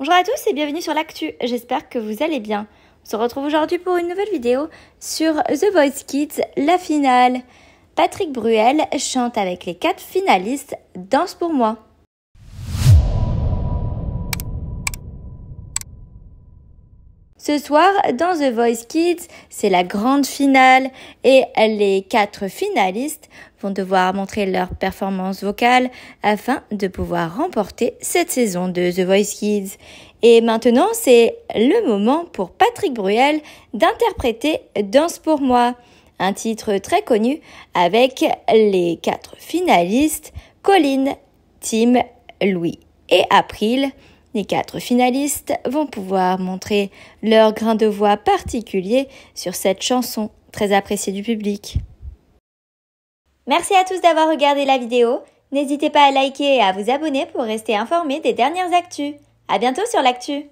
Bonjour à tous et bienvenue sur l'actu, j'espère que vous allez bien. On se retrouve aujourd'hui pour une nouvelle vidéo sur The Voice Kids, la finale. Patrick Bruel chante avec les quatre finalistes Danse pour moi. Ce soir, dans The Voice Kids, c'est la grande finale et les quatre finalistes vont devoir montrer leur performance vocale afin de pouvoir remporter cette saison de The Voice Kids. Et maintenant, c'est le moment pour Patrick Bruel d'interpréter Danse pour moi, un titre très connu avec les quatre finalistes Colline, Tim, Louis et April. Les quatre finalistes vont pouvoir montrer leur grain de voix particulier sur cette chanson très appréciée du public. Merci à tous d'avoir regardé la vidéo. N'hésitez pas à liker et à vous abonner pour rester informé des dernières actus. À bientôt sur l'actu.